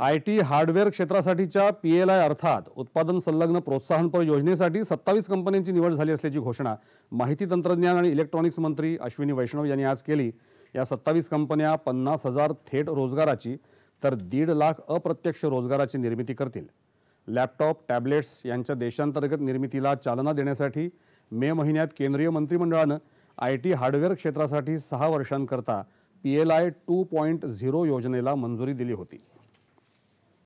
I T hardware क्षेत्रासाठीच्या P L I अर्थात उत्पादन संलग्न प्रोत्साहनपर योजनेसाठी सत्तावीस कंपन्यांची निवड झाली असल्याची घोषणा माहिती तंत्रज्ञान आणि इलेक्ट्रॉनिक्स मंत्री अश्विनी वैष्णव यांनी आज केली या सत्तावीस कंपन्या पन्नास हजार थेट रोजगाराची तर दीड लाख अप्रत्यक्ष रोजगाराची निर्मिती करतील लॅपटॉप टॅबलेट्स यांच्या देशांतर्गत निर्मितीला चालना देण्यासाठी मे महिन्यात केंद्रीय मंत्रिमंडळानं आय टी हार्डवेअर क्षेत्रासाठी सहा वर्षांकरता P L I two point zero योजनेला मंजुरी दिली होती